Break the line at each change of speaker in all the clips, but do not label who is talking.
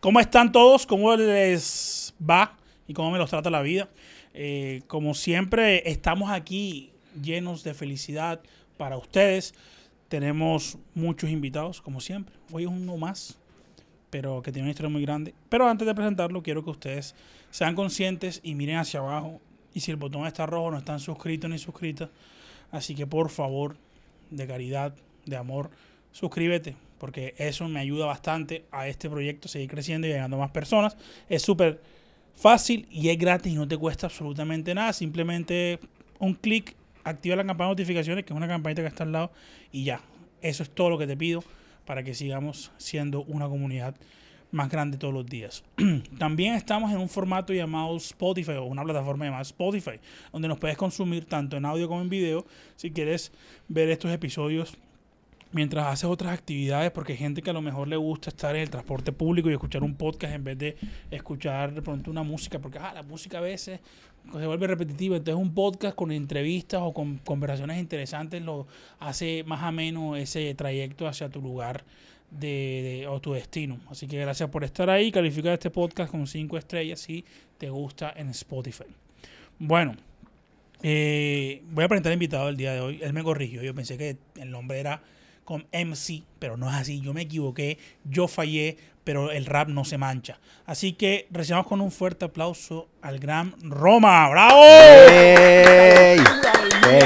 ¿Cómo están todos? ¿Cómo les va? ¿Y cómo me los trata la vida? Eh, como siempre, estamos aquí llenos de felicidad para ustedes. Tenemos muchos invitados, como siempre. Hoy es uno más, pero que tiene una historia muy grande. Pero antes de presentarlo, quiero que ustedes sean conscientes y miren hacia abajo. Y si el botón está rojo, no están suscritos ni suscritas. Así que por favor, de caridad, de amor, suscríbete, porque eso me ayuda bastante a este proyecto seguir creciendo y llegando a más personas. Es súper fácil y es gratis y no te cuesta absolutamente nada. Simplemente un clic, activa la campana de notificaciones, que es una campanita que está al lado, y ya. Eso es todo lo que te pido para que sigamos siendo una comunidad más grande todos los días. También estamos en un formato llamado Spotify o una plataforma llamada Spotify, donde nos puedes consumir tanto en audio como en video. Si quieres ver estos episodios mientras haces otras actividades, porque hay gente que a lo mejor le gusta estar en el transporte público y escuchar un podcast en vez de escuchar de pronto una música, porque ah, la música a veces se vuelve repetitiva, entonces un podcast con entrevistas o con conversaciones interesantes lo hace más o menos ese trayecto hacia tu lugar de, o tu destino. Así que gracias por estar ahí, califica este podcast con 5 estrellas si te gusta en Spotify. Bueno, eh, voy a presentar invitado el día de hoy, él me corrigió, yo pensé que el nombre era con MC, pero no es así. Yo me equivoqué, yo fallé, pero el rap no se mancha. Así que recibamos con un fuerte aplauso al gran Roma. ¡Bravo! ¿Qué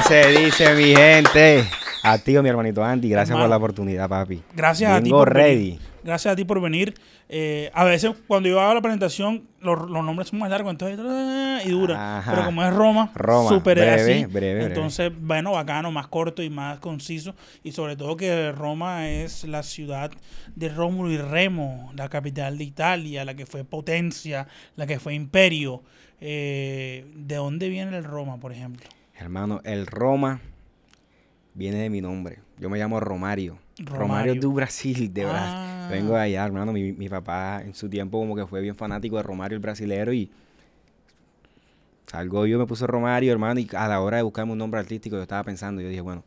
se dice, mi gente? A ti, mi hermanito Andy, gracias por la oportunidad, papi. Gracias Vengo a ready
gracias a ti por venir. Eh, a veces cuando yo hago la presentación, los, nombres son más largos, entonces y dura. Pero como es Roma, Roma breve, entonces, bueno, bacano, más corto y más conciso. Y sobre todo que Roma es la ciudad de Rómulo y Remo, la capital de Italia, la que fue potencia, la que fue imperio. Eh, ¿De dónde viene el Roma, por ejemplo?
Hermano, el Roma viene de mi nombre. Yo me llamo Romario. Romario, de Brasil, de verdad. Ah. Vengo de allá, hermano. Mi, mi, papá en su tiempo como que fue bien fanático de Romario el brasilero y salgo yo, me puse Romario, hermano, y a la hora de buscarme un nombre artístico yo estaba pensando, yo dije, bueno,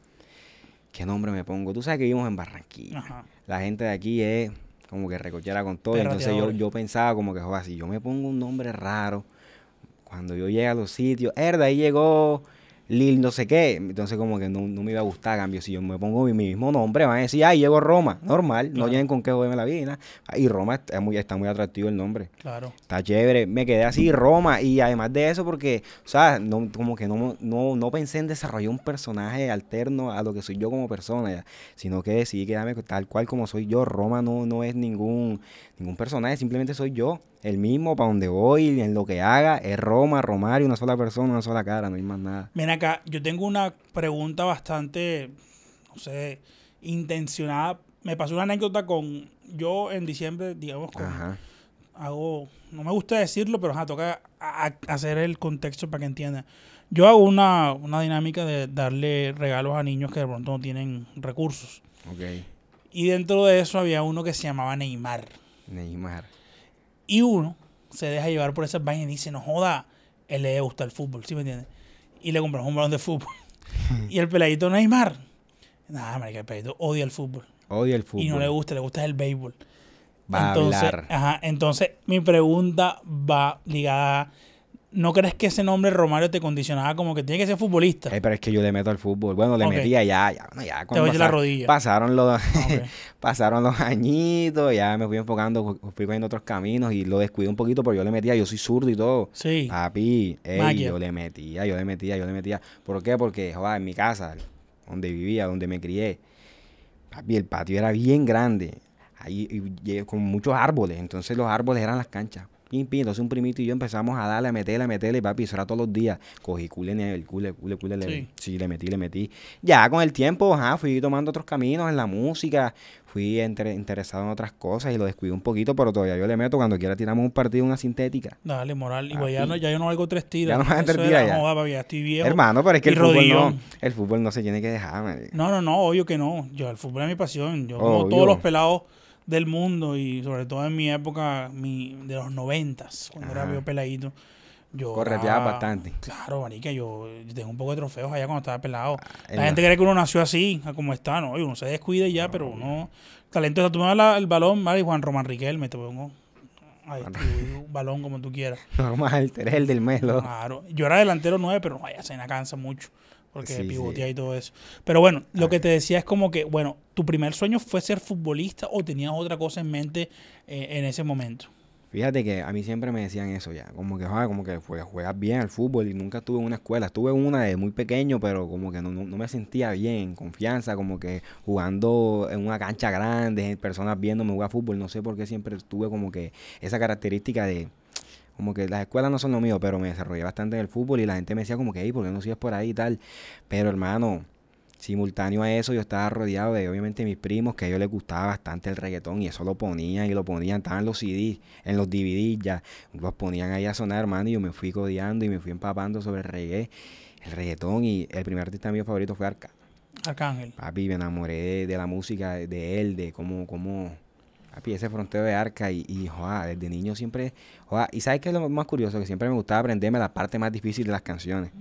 ¿qué nombre me pongo? Tú sabes que vivimos en
Barranquilla.
La gente de aquí es como que recochera con todo. entonces yo, yo, pensaba como que, joder, si yo me pongo un nombre raro, cuando yo llegué a los sitios, herda ahí llegó... Lil no sé qué. Entonces como que no, me iba a gustar, cambio, si yo me pongo mi mismo nombre, van a decir, ay, a Roma. Normal, no lleguen con qué joderme la vida. Y Roma está muy, está muy atractivo el nombre. Claro. Está chévere. Me quedé así, Roma. Y además de eso, porque, o sea, no, como que no, no, pensé en desarrollar un personaje alterno a lo que soy yo como persona, sino que decidí quedarme tal cual como soy yo. Roma no, no es ningún, ningún personaje, simplemente soy yo el mismo para donde voy, en lo que haga, es Roma, Romario, una sola persona, una sola cara, no hay más nada.
Mira yo tengo una pregunta bastante, no sé, intencionada. Me pasó una anécdota con yo en diciembre, digamos, hago, no me gusta decirlo, pero toca hacer el contexto para que entiendan. Yo hago una, dinámica de darle regalos a niños que de pronto no tienen recursos. Y dentro de eso había uno que se llamaba Neymar. Neymar. Y uno se deja llevar por esas vainas y dice, no joda, él le gusta el fútbol, ¿sí me entiendes? y le compramos un balón de fútbol. y el peladito Neymar, nada, marica, el peladito odia el fútbol. Odia el fútbol. Y no le gusta, le gusta el béisbol. Va a hablar. Ajá, entonces mi pregunta va ligada ¿No crees que ese nombre Romario te
condicionaba como que tiene que ser futbolista? pero es que yo le meto al fútbol. Bueno, le metía ya, ya, ya. te pasaron, la rodilla. Pasaron los, pasaron los añitos, ya me fui enfocando, fui cogiendo otros caminos y lo descuidé un poquito, pero yo le metía, yo soy zurdo y todo. Sí. Papi, yo le metía, yo le metía, yo le metía. ¿Por qué? Porque, joder, en mi casa, donde vivía, donde me crié, papi, el patio era bien grande. Ahí, con muchos árboles, entonces los árboles eran las canchas entonces un primito y yo empezamos a darle, a meterle, a meterle, papi, eso era todos los días. Cogí en el culo, cule, cule, sí. Le, le metí, le metí. Ya con el tiempo, fui tomando otros caminos en la música, fui entre, interesado en otras cosas y lo descuido un poquito, pero todavía yo le meto cuando quiera tiramos un partido, una sintética. Dale,
moral. Y pues ya, ya yo no hago tres tiras. Ya no hago tres Ya. estoy viejo. Hermano, pero es que el fútbol, no,
el fútbol no se tiene que dejar,
No, no, no, obvio que no. Yo, el fútbol es mi pasión. Yo, como todos los pelados del mundo y sobre todo en mi época mi, de los noventas, cuando era medio peladito. Yo Correteaba bastante. Claro, marica, yo, tengo un poco de trofeos allá cuando estaba pelado. Ah, la gente cree que uno nació así, como está, ¿no? uno se descuide ya, pero uno... Talento, o el balón, ¿vale? Y Juan Román me te pongo... Ahí, un balón como tú quieras. Normal, eres el del mes, Claro. Yo era delantero nueve, pero vaya se me cansa mucho porque y todo eso. Pero bueno, lo que te decía es como que, bueno, ¿tu primer sueño fue ser futbolista o tenías otra cosa en mente eh, en ese momento?
Fíjate que a mí siempre me decían eso ya, como que, ah, como que juegas, bien al fútbol y nunca estuve en una escuela, estuve en una de muy pequeño, pero como que no, no, no, me sentía bien, confianza, como que jugando en una cancha grande, personas viéndome jugar fútbol, no sé por qué siempre tuve como que esa característica de, como que las escuelas no son lo mío, pero me desarrollé bastante en el fútbol y la gente me decía como que, hey, ¿por qué no sigues por ahí y tal? Pero hermano, simultáneo a eso yo estaba rodeado de obviamente mis primos que a ellos les gustaba bastante el reggaetón y eso lo ponían y lo ponían, estaban los CDs, en los DVDs ya, los ponían ahí a sonar, hermano, y yo me fui codeando y me fui empapando sobre el reggae, el reggaetón y el primer artista mío favorito fue Arca. Arcángel. Papi, me enamoré de, de la música, de él, de cómo, cómo Papi, ese fronteo de arca y, desde niño siempre... y ¿sabes qué es lo más curioso? Que siempre me gustaba aprenderme la parte más difícil de las canciones.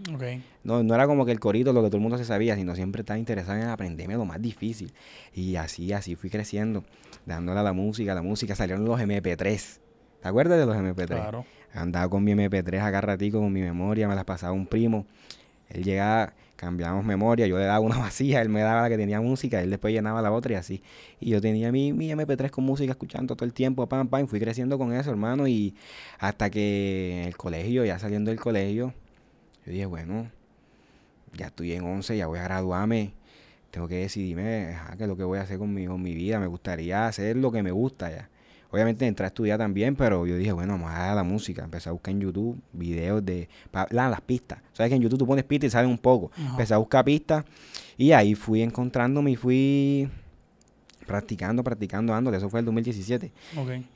No, no era como que el corito, lo que todo el mundo se sabía, sino siempre estaba interesado en aprenderme lo más difícil. Y así, así fui creciendo, dándole a la música, la música. Salieron los MP3. ¿Te acuerdas de los MP3? Claro. Andaba con mi MP3 acá ratito, con mi memoria, me las pasaba un primo. Él llegaba cambiamos memoria, yo le daba una vacía, él me daba la que tenía música, él después llenaba la otra y así. Y yo tenía mi, mi MP3 con música escuchando todo el tiempo, pam, pam, fui creciendo con eso, hermano, y hasta que en el colegio, ya saliendo del colegio, yo dije, bueno, ya estoy en 11, ya voy a graduarme, tengo que decidirme qué es lo que voy a hacer con mi, con mi vida, me gustaría hacer lo que me gusta ya. Obviamente entré a estudiar también, pero yo dije, bueno, vamos a la música. Empecé a buscar en YouTube videos de las pistas. Sabes que en YouTube tú pones pistas y sabes un poco. Empecé a buscar pistas y ahí fui encontrándome y fui practicando, practicando, dándole. Eso fue el 2017.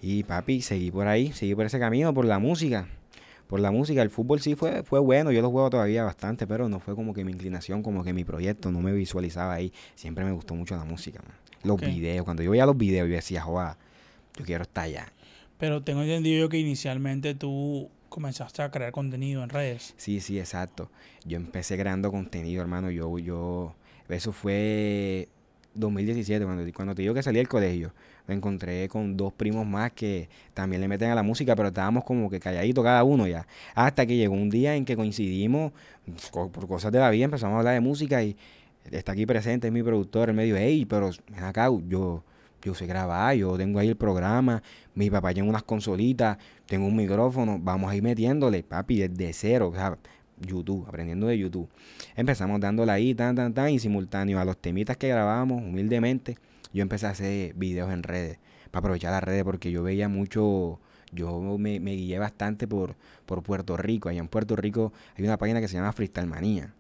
Y papi, seguí por ahí, seguí por ese camino, por la música. Por la música, el fútbol sí fue, fue bueno, yo lo juego todavía bastante, pero no fue como que mi inclinación, como que mi proyecto, no me visualizaba ahí. Siempre me gustó mucho la música, los videos, cuando yo veía los videos yo decía, joda, yo quiero estar allá. Pero tengo entendido que inicialmente tú comenzaste a crear contenido en redes. Sí, sí, exacto. Yo empecé creando contenido, hermano. Yo, yo, eso fue 2017, cuando, cuando te digo que salí del colegio, me encontré con dos primos más que también le meten a la música, pero estábamos como que calladitos cada uno ya. Hasta que llegó un día en que coincidimos por cosas de la vida, empezamos a hablar de música y está aquí presente, mi productor, el medio. hey, pero acá, yo, yo sé grabar, yo tengo ahí el programa, mi papá tiene unas consolitas, tengo un micrófono, vamos a ir metiéndole, papi, desde cero, o sea, YouTube, aprendiendo de YouTube. Empezamos dándole ahí, tan, tan, tan, y simultáneo a los temitas que grabamos, humildemente, yo empecé a hacer videos en redes, para aprovechar las redes, porque yo veía mucho, yo me, guié bastante por, por Puerto Rico, allá en Puerto Rico hay una página que se llama Freestyle Manía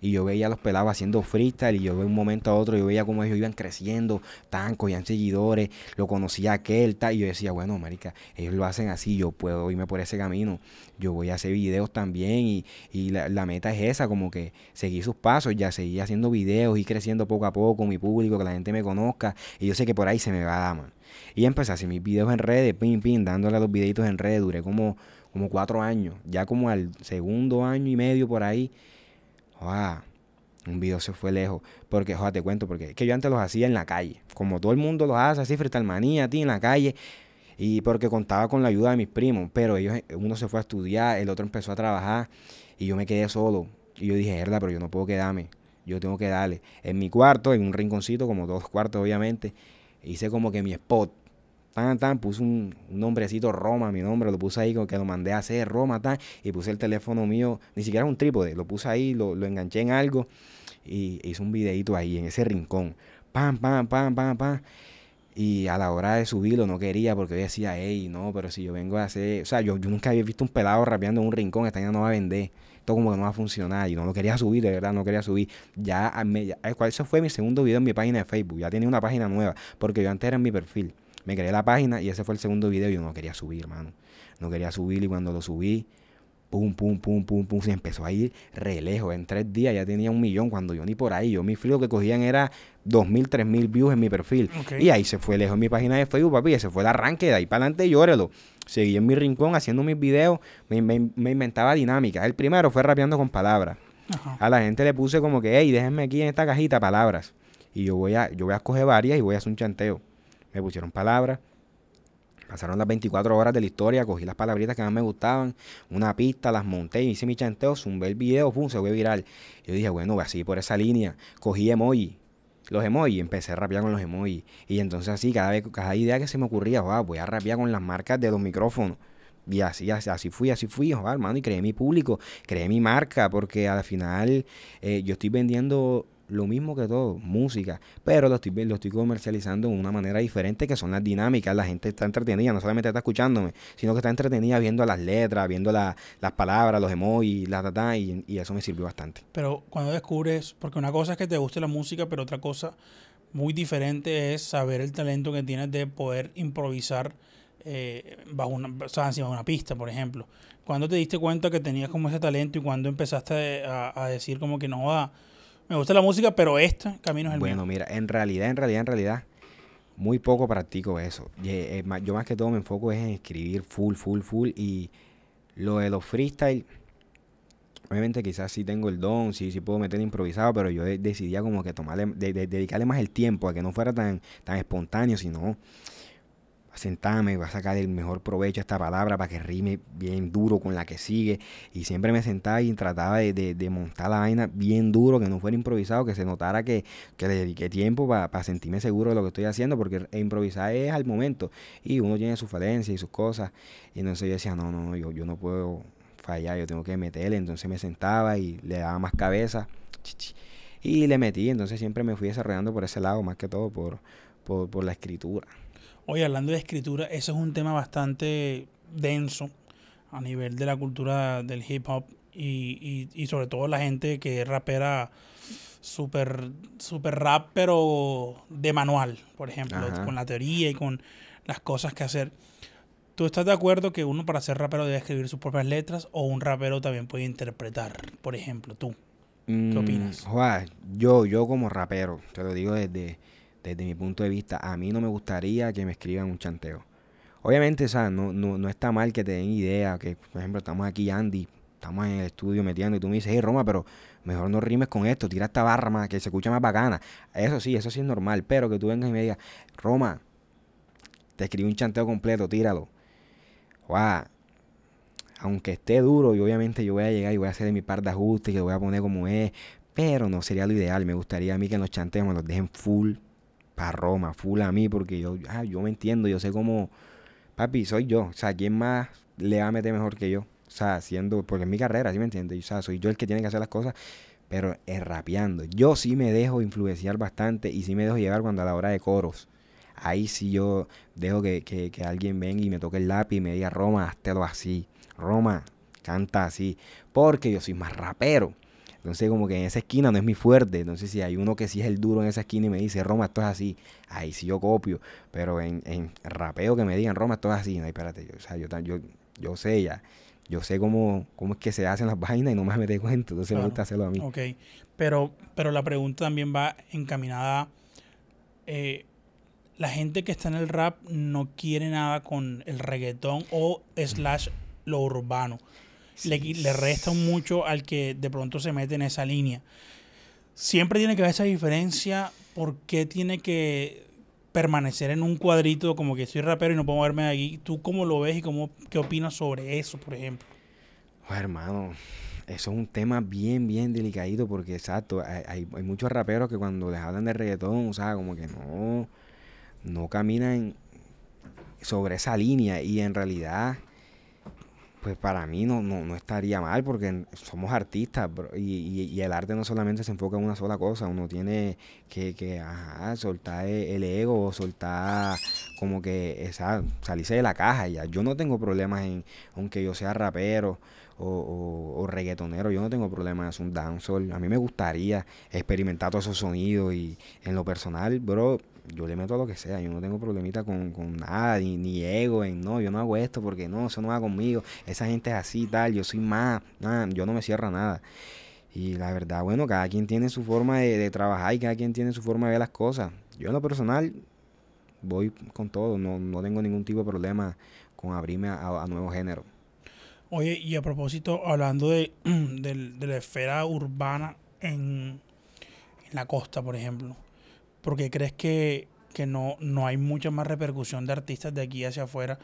y yo veía a los pelados haciendo freestyle y yo de un momento a otro yo veía cómo ellos iban creciendo, tan en seguidores, lo conocía aquel, tal, y yo decía, bueno, marica, ellos lo hacen así, yo puedo irme por ese camino, yo voy a hacer videos también y, y la, meta es esa, como que seguir sus pasos, ya seguir haciendo videos, y creciendo poco a poco, mi público, que la gente me conozca y yo sé que por ahí se me va a dar, man. Y empecé a hacer mis videos en redes, pim, pim, dándole a los videitos en redes, duré como, como cuatro años, ya como al segundo año y medio por ahí ¡Ah! un video se fue lejos. Porque, joda, te cuento, porque es que yo antes los hacía en la calle. Como todo el mundo los hace así, fritalmanía, a ti en la calle. Y porque contaba con la ayuda de mis primos. Pero ellos, eh, uno se fue a estudiar, el otro empezó a trabajar. Y yo me quedé solo. Y yo dije, herda, pero yo no puedo quedarme. Yo tengo que darle. En mi cuarto, en un rinconcito, como dos cuartos, obviamente, hice como que mi spot Tan, tan, puse un, nombrecito Roma, mi nombre, lo puse ahí, como que lo mandé a hacer Roma, tan, y puse el teléfono mío, ni siquiera un trípode, lo puse ahí, lo, lo enganché en algo, y hice un videito ahí, en ese rincón. Pam, pam, pam, pam, pam. Y a la hora de subirlo no quería porque decía, hey, no, pero si yo vengo a hacer. O sea, yo, nunca había visto un pelado rapeando en un rincón, esta no va a vender. Esto como que no va a funcionar. Y no lo quería subir, de verdad, no quería subir. Ya, me, ya, eso fue mi segundo video en mi página de Facebook. Ya tenía una página nueva porque yo antes era en mi perfil. Me creé la página y ese fue el segundo video y yo no quería subir, hermano. No quería subir y cuando lo subí, pum, pum, pum, pum, pum, se empezó a ir re lejos. En tres días ya tenía un millón cuando yo ni por ahí. Yo mi frío que cogían era dos mil, tres mil views en mi perfil. Y ahí se fue lejos mi página de Facebook, papi. Ese fue el arranque. De ahí para adelante, llórelo. Seguí en mi rincón haciendo mis videos. Me, inventaba dinámicas. El primero fue rapeando con palabras. A la gente le puse como que, hey, déjenme aquí en esta cajita palabras. Y yo voy a, yo voy a escoger varias y voy a hacer un chanteo me pusieron palabras. Pasaron las 24 horas de la historia, cogí las palabritas que más me gustaban, una pista, las monté, hice mi chanteo, zumbé el video, pum, se fue viral. Yo dije, bueno, así por esa línea. Cogí emoji, los emoji, empecé a rapear con los emojis. Y entonces así, cada vez, cada idea que se me ocurría, voy a rapear con las marcas de los micrófonos. Y así, así, así fui, así fui, oh, hermano, y creé mi público, creé mi marca, porque al final eh, yo estoy vendiendo lo mismo que todo, música, pero lo estoy, lo estoy comercializando de una manera diferente que son las dinámicas, la gente está entretenida, no solamente está escuchándome, sino que está entretenida viendo las letras, viendo las palabras, los emojis, la, ta, y, eso me sirvió bastante.
Pero cuando descubres, porque una cosa es que te guste la música, pero otra cosa muy diferente es saber el talento que tienes de poder improvisar eh, bajo, una, o encima una pista, por ejemplo. cuando te diste cuenta que tenías como ese talento y cuando empezaste a, decir como que no va? Me gusta la música, pero este camino es el bueno,
Bueno, mira, en realidad, en realidad, en realidad, muy poco practico eso. Eh, yo más que todo me enfoco es en escribir full, full, full. Y lo de los freestyle, obviamente quizás sí tengo el don, sí, sí puedo meter improvisado, pero yo decidía como que tomarle, dedicarle más el tiempo a que no fuera tan, tan espontáneo, sino sentarme, voy a sacar el mejor provecho a esta palabra para que rime bien duro con la que sigue. Y siempre me sentaba y trataba de, montar la vaina bien duro, que no fuera improvisado, que se notara que, le dediqué tiempo para sentirme seguro de lo que estoy haciendo, porque e improvisar es al momento. Y uno tiene sus falencias y sus cosas. Y entonces yo decía, no, no, no, yo, yo no puedo fallar, yo tengo que meterle. Entonces me sentaba y le daba más cabeza. Y le metí, entonces siempre me fui desarrollando por ese lado, más que todo por, por la escritura.
Oye, hablando de escritura, eso es un tema bastante denso a nivel de la cultura del hip hop y, sobre todo la gente que es rapera súper super rap, pero de manual, por ejemplo, con la teoría y con las cosas que hacer. ¿Tú estás de acuerdo que uno para ser rapero debe escribir sus propias letras o un rapero también puede interpretar? Por ejemplo, tú,
¿qué mm, opinas? yo, yo como rapero, te lo digo desde desde mi punto de vista, a mí no me gustaría que me escriban un chanteo. Obviamente, o sea, no, no, está mal que te den idea, que por ejemplo estamos aquí, Andy, estamos en el estudio metiendo y tú me dices, hey Roma, pero mejor no rimes con esto, tira esta barra más, que se escucha más bacana. Eso sí, eso sí es normal, pero que tú vengas y me digas, Roma, te escribí un chanteo completo, tíralo. Aunque esté duro, y obviamente yo voy a llegar y voy a hacer mi par de ajustes, que lo voy a poner como es, pero no sería lo ideal. Me gustaría a mí que en los chanteos me los dejen full a Roma, full a mí, porque yo, ah, yo me entiendo, yo sé cómo, papi, soy yo. O sea, ¿quién más le va a meter mejor que yo? O sea, haciendo, porque es mi carrera, ¿sí me entiendes? O sea, soy yo el que tiene que hacer las cosas, pero es rapeando. Yo sí me dejo influenciar bastante y sí me dejo llevar cuando a la hora de coros. Ahí sí yo dejo que, que, alguien venga y me toque el lápiz y me diga, Roma, lo así. Roma, canta así. Porque yo soy más rapero. Entonces, como que en esa esquina no es mi fuerte. Entonces, si hay uno que sí es el duro en esa esquina y me dice, Roma, esto es así, ahí sí yo copio. Pero en, rapeo que me digan, Roma, esto es así, no, espérate, yo, o sea, yo, sé ya. Yo sé cómo, cómo es que se hacen las vainas y no más me dé cuenta. Entonces me gusta hacerlo a mí. Ok,
pero, pero la pregunta también va encaminada. Eh, la gente que está en el rap no quiere nada con el reggaetón o slash lo urbano le, resta mucho al que de pronto se mete en esa línea. Siempre tiene que haber esa diferencia. ¿Por qué tiene que permanecer en un cuadrito como que soy rapero y no puedo moverme de aquí? ¿Tú cómo lo ves y cómo, qué opinas sobre eso, por ejemplo?
hermano, eso es un tema bien, bien delicadito porque, exacto, hay, muchos raperos que cuando les hablan de reggaetón, o sea, como que no, no caminan sobre esa línea y en realidad pues para mí no, no, estaría mal porque somos artistas y, y, el arte no solamente se enfoca en una sola cosa, uno tiene que, que ajá, soltar e, el ego, soltar como que esa, salirse de la caja ya. Yo no tengo problemas en, aunque yo sea rapero o, o, reggaetonero, yo no tengo problemas en hacer un dancehall. A mí me gustaría experimentar todos esos sonidos y en lo personal, bro, yo le meto a lo que sea, yo no tengo problemita con, con nada, ni, ego en no, yo no hago esto porque no, eso no va conmigo, esa gente es así, tal, yo soy más, yo no me cierra nada. Y la verdad, bueno, cada quien tiene su forma de, trabajar y cada quien tiene su forma de ver las cosas. Yo en lo personal voy con todo, no, tengo ningún tipo de problema con abrirme a, a nuevos géneros.
Oye, y a propósito, hablando de, de, la esfera urbana en, en la costa, por ejemplo, ¿Por qué crees que, no, no hay mucha más repercusión de artistas de aquí hacia afuera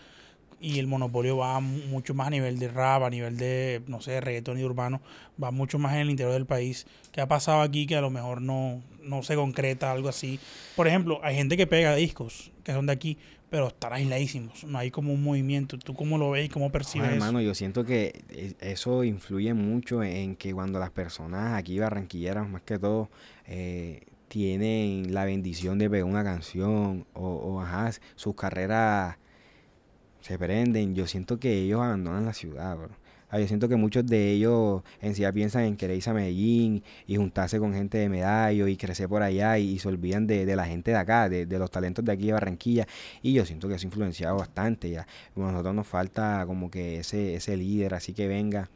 y el monopolio va mucho más a nivel de rap, a nivel de, no sé, reggaetón y urbano, va mucho más en el interior del país. ¿Qué ha pasado aquí que a lo mejor no, no se concreta algo así? Por ejemplo, hay gente que pega discos que son de aquí, pero están aisladísimos, no hay como un movimiento. ¿Tú cómo lo ves y cómo percibes? hermano,
yo siento que eso influye mucho en que cuando las personas aquí, barranquilleras más que todo, eh, tienen la bendición de pegar una canción o, o ajá, sus carreras se prenden, yo siento que ellos abandonan la ciudad, ah, yo siento que muchos de ellos en sí ya piensan en querer irse a Medellín y juntarse con gente de Medallo y crecer por allá y, se olvidan de, la gente de acá, de, los talentos de aquí de Barranquilla. Y yo siento que eso ha influenciado bastante ya. a nosotros nos falta como que ese, ese líder, así que venga,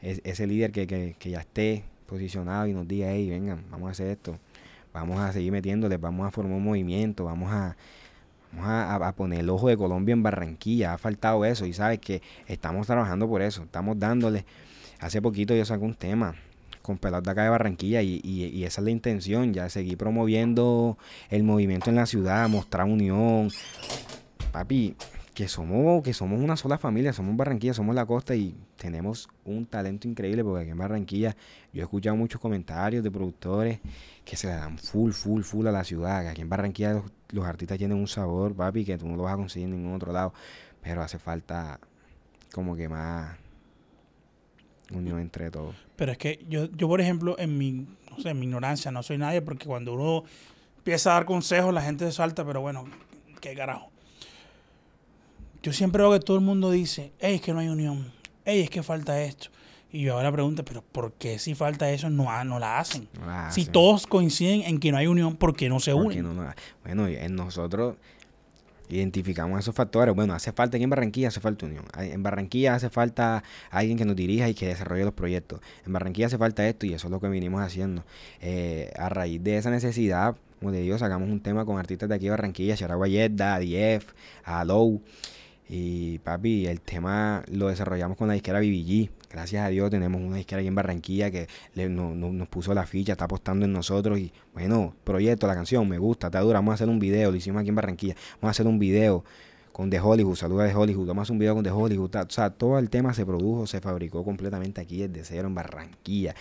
ese líder que, que, ya esté posicionado y nos diga, hey, vengan, vamos a hacer esto vamos a seguir metiéndoles, vamos a formar un movimiento, vamos a, a, poner el ojo de Colombia en Barranquilla, ha faltado eso y sabes que estamos trabajando por eso, estamos dándole. Hace poquito yo saco un tema con pelados de acá de Barranquilla y, y, esa es la intención, ya seguir promoviendo el movimiento en la ciudad, mostrar unión. Papi, que somos, que somos una sola familia, somos Barranquilla, somos la costa y tenemos un talento increíble porque aquí en Barranquilla yo he escuchado muchos comentarios de productores que se le dan full, full, full a la ciudad. Que aquí en Barranquilla los, artistas tienen un sabor, papi, que tú no lo vas a conseguir en ningún otro lado. Pero hace falta como que más unión entre todos.
Pero es que yo, yo por ejemplo, en mi, en mi ignorancia no soy nadie porque cuando uno empieza a dar consejos la gente se salta, pero bueno, qué carajo yo siempre veo que todo el mundo dice, es que no hay unión, es que falta esto. Y yo ahora pregunto, pero ¿por qué si falta eso no, no la hacen? Ah, si
todos coinciden en que no hay unión, ¿por qué no se unen? Ah, bueno, en eh, nosotros identificamos esos factores. Bueno, hace falta, en Barranquilla hace falta unión. En Barranquilla hace falta alguien que nos dirija y que desarrolle los proyectos. En Barranquilla hace falta esto y eso es lo que vinimos haciendo. Eh, a raíz de esa necesidad, como te digo, sacamos un tema con artistas de aquí de Barranquilla, Charagua Yedda, Dief, Alou. Y papi, el tema lo desarrollamos con la disquera BBG. Gracias a Dios tenemos una disquera aquí en Barranquilla que no, nos puso la ficha, está apostando en nosotros. Y bueno, proyecto, la canción, me gusta, está dura. Vamos a hacer un video, lo hicimos aquí en Barranquilla. Vamos a hacer un video con The Hollywood, saluda de Hollywood, vamos a hacer un video con The Hollywood. O sea, todo el tema se produjo, se fabricó completamente aquí desde cero en Barranquilla.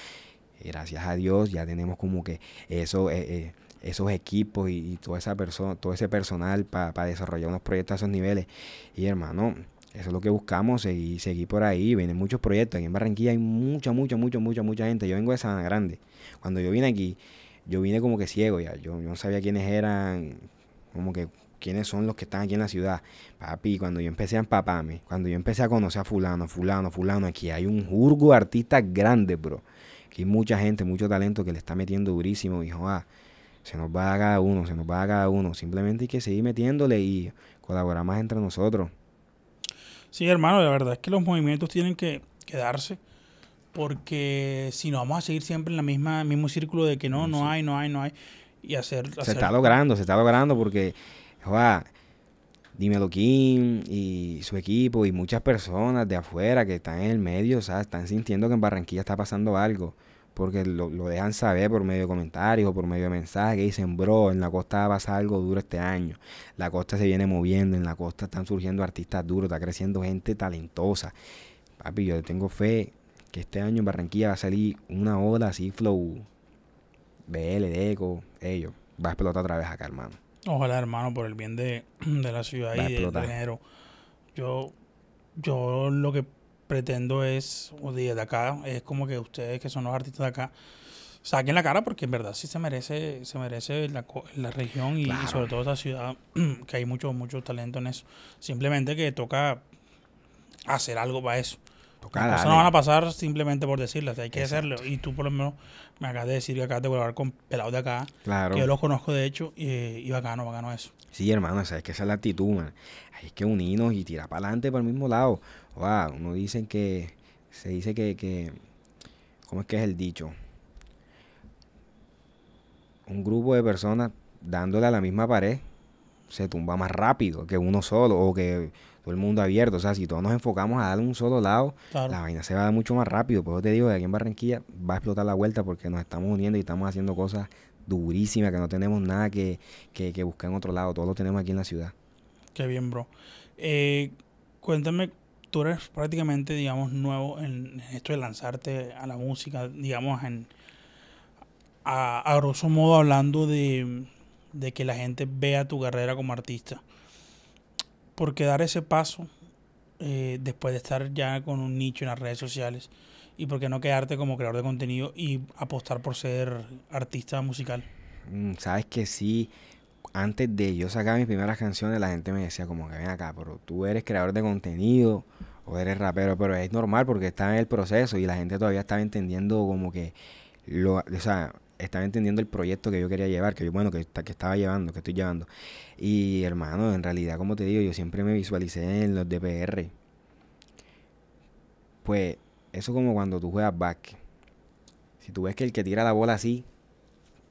gracias a Dios ya tenemos como que eso, eh, eh, esos equipos y, toda esa persona, todo ese personal para desarrollar unos proyectos a esos niveles. Y hermano, eso es lo que buscamos, y seguir por ahí. Vienen muchos proyectos. Aquí en Barranquilla hay mucha, mucha, mucha, mucha, mucha gente. Yo vengo de Sana Grande. Cuando yo vine aquí, yo vine como que ciego ya. Yo, no sabía quiénes eran, como que quiénes son los que están aquí en la ciudad. Papi, cuando yo empecé a empaparme, cuando yo empecé a conocer a fulano, fulano, fulano, aquí hay un jurgo artista grande bro. Aquí hay mucha gente, mucho talento que le está metiendo durísimo, hijo. Ah, se nos va a cada uno, se nos va a cada uno. Simplemente hay que seguir metiéndole y colaborar más entre nosotros. Sí,
hermano, la verdad es que los movimientos tienen que, quedarse porque si no vamos a seguir siempre en la misma el mismo círculo de que no, no hay, no hay, no hay y hacer, se está logrando,
se está logrando porque joa, Dímelo Kim y su equipo y muchas personas de afuera que están en el medio, o sea, están sintiendo que en Barranquilla está pasando algo porque lo, dejan saber por medio de comentarios o por medio de mensajes que dicen, bro, en la costa va a pasar algo duro este año, la costa se viene moviendo, en la costa están surgiendo artistas duros, está creciendo gente talentosa. Papi, yo tengo fe que este año en Barranquilla va a salir una ola así, flow, BL, Deco, ellos, va a explotar otra vez acá, hermano.
Ojalá, hermano, por el bien de, la ciudad y del dinero Yo, yo lo que pretendo es, o de, acá, es como que ustedes que son los artistas de acá, saquen la cara porque en verdad sí se merece se merece la, región y, sobre todo esa ciudad que hay mucho mucho talento en eso simplemente que toca hacer algo para eso Eso no van a pasar simplemente por decirlas hay que hacerlo y tú por lo menos me acabas de decir que acá voy a hablar con pelado de acá que yo los conozco de hecho y, y bacano bacano eso
sí hermano ...sabes que esa es la actitud man. hay que unirnos y tirar para adelante para el mismo lado wow, uno dice que, se dice que, que, ¿cómo es que es el dicho? Un grupo de personas dándole a la misma pared se tumba más rápido que uno solo o que todo el mundo abierto. O sea, si todos nos enfocamos a dar un solo lado, la vaina se va mucho más rápido. Por eso te digo, de aquí en Barranquilla va a explotar la vuelta porque nos estamos uniendo y estamos haciendo cosas durísimas que no tenemos nada que, que, buscar en otro lado. Todo lo tenemos aquí en la ciudad.
Qué bien, bro. Eh, cuéntame tú eres prácticamente, digamos, nuevo en esto de lanzarte a la música, digamos, en, a, grosso modo hablando de, que la gente vea tu carrera como artista. ¿Por qué dar ese paso eh, después de estar ya con un nicho en las redes sociales y por qué no quedarte como creador de contenido y apostar por ser artista musical.
Mm, Sabes que sí, antes de yo sacar mis primeras canciones, la gente me decía como que ven acá, pero tú eres creador de contenido o eres rapero, pero es normal porque estaba en el proceso y la gente todavía estaba entendiendo como que, lo, o sea, estaba entendiendo el proyecto que yo quería llevar, que yo, bueno, que, que estaba llevando, que estoy llevando. Y hermano, en realidad, como te digo, yo siempre me visualicé en los DPR. Pues eso como cuando tú juegas back. Si tú ves que el que tira la bola así,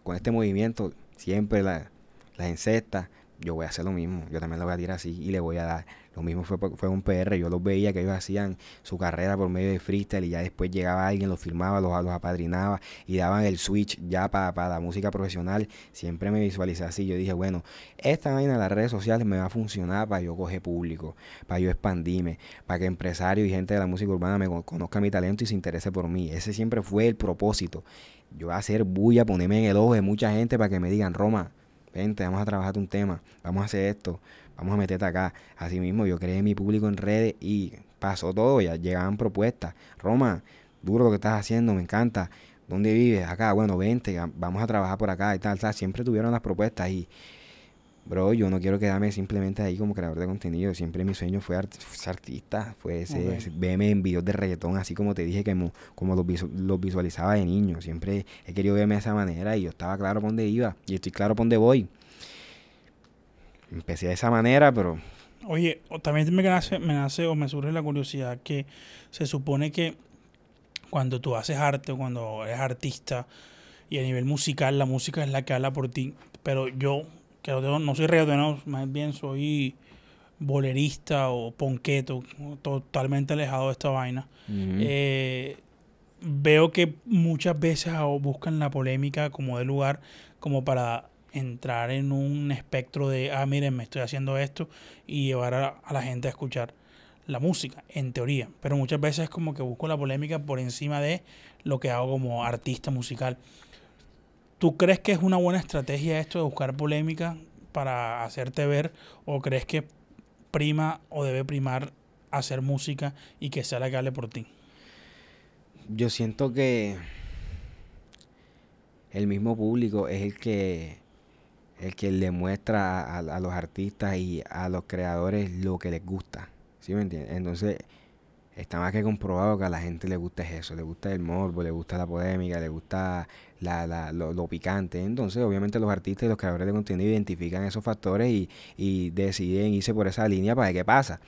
con este movimiento, siempre la, las encestas, yo voy a hacer lo mismo, yo también lo voy a tirar así y le voy a dar. Lo mismo fue, fue un PR, yo los veía que ellos hacían su carrera por medio de freestyle y ya después llegaba alguien, los firmaba, los, apadrinaba y daban el switch ya para la música profesional. Siempre me visualicé así, yo dije, bueno, esta vaina de las redes sociales me va a funcionar para yo coger público, para yo expandirme, para que empresarios y gente de la música urbana me conozca mi talento y se interese por mí. Ese siempre fue el propósito. Yo voy a hacer bulla, ponerme en el ojo de mucha gente para que me digan, Roma, vente, vamos a trabajar un tema, vamos a hacer esto, vamos a meterte acá. Así mismo, yo creé mi público en redes y pasó todo, ya llegaban propuestas. Roma, duro lo que estás haciendo, me encanta. ¿Dónde vives? Acá, bueno, vente, vamos a trabajar por acá y tal, tal. Siempre tuvieron las propuestas y bro, yo no quiero quedarme simplemente ahí como creador de contenido. Siempre mi sueño fue, ser artista, fue ese, verme en videos de reggaetón, así como te dije, que como, los, visualizaba de niño. Siempre he querido verme de esa manera y yo estaba claro por dónde iba y estoy claro por dónde voy. Empecé de esa manera, pero...
Oye, también me me nace o me surge la curiosidad que se supone que cuando tú haces arte o cuando eres artista y a nivel musical, la música es la que habla por ti. Pero yo que no soy reggaetonero, más bien soy bolerista o ponqueto, totalmente alejado de esta vaina. Eh, veo que muchas veces buscan la polémica como de lugar, como para entrar en un espectro de, ah, miren, me estoy haciendo esto y llevar a, a la gente a escuchar la música, en teoría. Pero muchas veces como que busco la polémica por encima de lo que hago como artista musical. ¿Tú crees que es una buena estrategia esto de buscar polémica para hacerte ver o crees que prima o debe primar hacer música y que sea la que hable por ti?
Yo siento que el mismo público es el que el que le muestra a, a los artistas y a los creadores lo que les gusta. ¿Sí me entiendes? Entonces, está más que comprobado que a la gente le gusta eso, le gusta el morbo, le gusta la polémica, le gusta la, la, lo, picante. Entonces, obviamente los artistas y los creadores de contenido identifican esos factores y, deciden irse por esa línea para ver qué pasa.